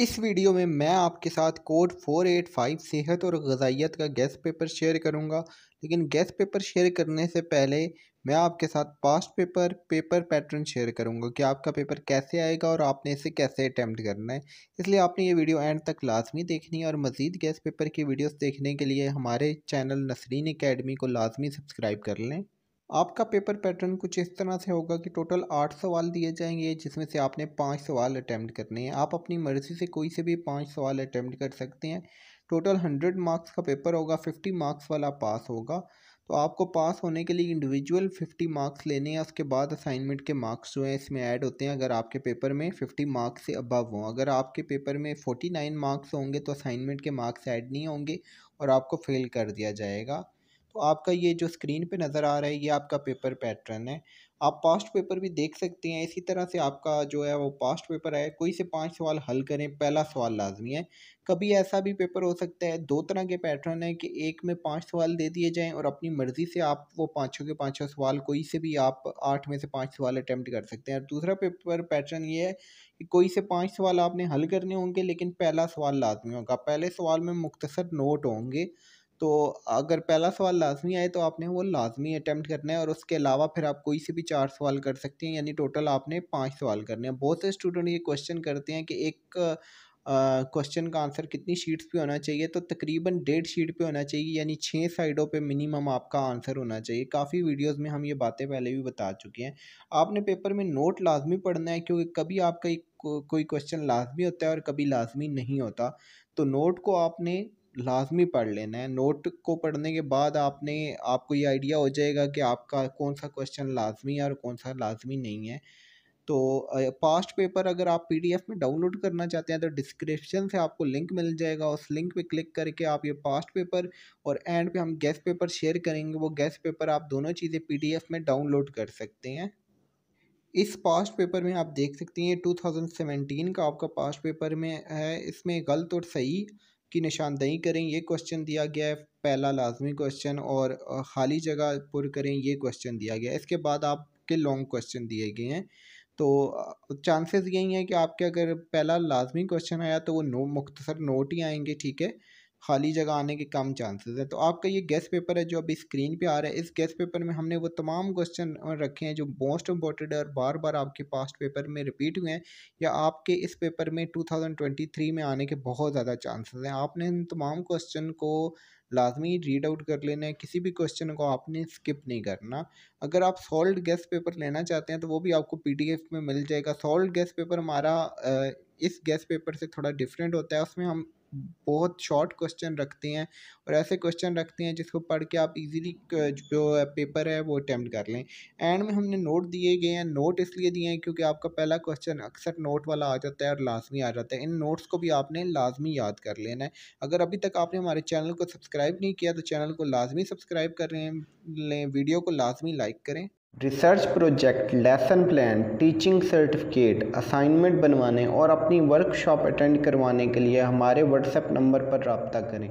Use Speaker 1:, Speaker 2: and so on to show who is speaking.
Speaker 1: इस वीडियो में मैं आपके साथ कोड 485 सेहत और गजाइत का गैस पेपर शेयर करूंगा लेकिन गैस पेपर शेयर करने से पहले मैं आपके साथ past paper paper pattern share करूंगा कि आपका पेपर कैसे आएगा और आपने इसे कैसे अटैम्प्ट करना है इसलिए आपने ये वीडियो एंड तक लाजमी देखनी है और मज़ीद गैस पेपर की वीडियोस देखने के लिए हमारे चैनल नसरीन अकेडमी को लाजमी सब्सक्राइब कर लें आपका पेपर पैटर्न कुछ इस तरह से होगा कि टोटल आठ सवाल दिए जाएंगे जिसमें से आपने पाँच सवाल अटैम्प्ट करने हैं आप अपनी मर्ज़ी से कोई से भी पाँच सवाल अटैम्प्ट कर सकते हैं टोटल हंड्रेड मार्क्स का पेपर होगा फिफ्टी मार्क्स वाला पास होगा तो आपको पास होने के लिए इंडिविजुअल फिफ्टी मार्क्स लेने हैं उसके बाद असाइनमेंट के मार्क्स जो हैं इसमें ऐड होते हैं अगर आपके पेपर में फिफ्टी मार्क्स से अबव हों अगर आपके पेपर में फोर्टी नाइन मार्क्स होंगे तो असाइनमेंट के मार्क्स ऐड नहीं होंगे और आपको फेल कर दिया जाएगा तो आपका ये जो स्क्रीन पे नज़र आ रहा है ये आपका पेपर पैटर्न है आप पास्ट पेपर भी देख सकते हैं इसी तरह से आपका जो है वो पास्ट पेपर है कोई से पांच सवाल हल करें पहला सवाल लाजमी है कभी ऐसा भी पेपर हो सकता है दो तरह के पैटर्न है कि एक में पांच सवाल दे दिए जाएं और अपनी मर्ज़ी से आप वो पांचों के पांचों सवाल कोई से भी आप आठ में से पांच सवाल अटैम्प्ट कर सकते हैं और दूसरा पेपर पैटर्न ये है कि कोई से पाँच सवाल आपने हल करने होंगे लेकिन पहला सवाल लाजमी होगा पहले सवाल में मुख्तर नोट होंगे तो अगर पहला सवाल लाजमी आए तो आपने वो लाजमी अटैम्प्ट करना है और उसके अलावा फिर आप कोई से भी चार सवाल कर सकते हैं यानी टोटल आपने पाँच सवाल करने हैं बहुत से स्टूडेंट ये क्वेश्चन करते हैं कि एक क्वेश्चन का आंसर कितनी शीट्स पे होना चाहिए तो तकरीबन डेढ़ शीट पे होना चाहिए यानी छः साइडों पे मिनिमम आपका आंसर होना चाहिए काफ़ी वीडियोस में हम ये बातें पहले भी बता चुके हैं आपने पेपर में नोट लाजमी पढ़ना है क्योंकि कभी आपका एक को, कोई क्वेश्चन लाजमी होता है और कभी लाजमी नहीं होता तो नोट को आपने लाजमी पढ़ लेना है नोट को पढ़ने के बाद आपने आपको ये आइडिया हो जाएगा कि आपका कौन सा क्वेश्चन लाजमी है और कौन सा लाजमी नहीं है तो पास्ट पेपर अगर आप पीडीएफ में डाउनलोड करना चाहते हैं तो डिस्क्रिप्शन से आपको लिंक मिल जाएगा उस लिंक पे क्लिक करके आप ये पास्ट पेपर और एंड पे हम गेस्ट पेपर शेयर करेंगे वो गेस्ट पेपर आप दोनों चीज़ें पीडीएफ में डाउनलोड कर सकते हैं इस पास्ट पेपर में आप देख सकते हैं टू थाउजेंड सेवेंटीन का आपका पास्ट पेपर में है इसमें गलत और सही की निशानदही करें ये क्वेश्चन दिया गया है पहला लाजमी क्वेश्चन और खाली जगह पुर करें ये क्वेश्चन दिया गया है इसके बाद आपके लॉन्ग क्वेश्चन दिए गए हैं तो चांसेस यही हैं कि आपके अगर पहला लाजमी क्वेश्चन आया तो वो नो मुख्तसर नोट ही आएंगे ठीक है खाली जगह आने के कम चांसेस हैं तो आपका ये गेस्ट पेपर है जो अभी स्क्रीन पे आ रहा है इस गेस्ट पेपर में हमने वो तमाम क्वेश्चन रखे हैं जो मोस्ट इंपॉर्टेंट और बार बार आपके पास्ट पेपर में रिपीट हुए हैं या आपके इस पेपर में 2023 में आने के बहुत ज़्यादा चांसेस हैं आपने इन तमाम क्वेश्चन को लाजमी रीड आउट कर लेना है किसी भी क्वेश्चन को आपने स्किप नहीं करना अगर आप सॉल्व गेस्ट पेपर लेना चाहते हैं तो वो भी आपको एफ में मिल जाएगा सॉल्व गेस्ट पेपर हमारा इस गेस्ट पेपर से थोड़ा डिफरेंट होता है उसमें हम बहुत शॉर्ट क्वेश्चन रखते हैं और ऐसे क्वेश्चन रखते हैं जिसको पढ़ के आप इजीली जो पेपर है वो अटैम्प्ट कर लें एंड में हमने नोट दिए गए हैं नोट इसलिए दिए हैं क्योंकि आपका पहला क्वेश्चन अक्सर नोट वाला आ जाता है और लाजमी आ जाता है इन नोट्स को भी आपने लाजमी याद कर लेना है अगर अभी तक आपने हमारे चैनल को सब्सक्राइब नहीं किया तो चैनल को लाजमी सब्सक्राइब कर लें वीडियो को लाजमी लाइक करें research project lesson plan teaching certificate assignment बनवाने और अपनी वर्कशॉप अटेंड करवाने के लिए हमारे व्हाट्सएप नंबर पर रबता करें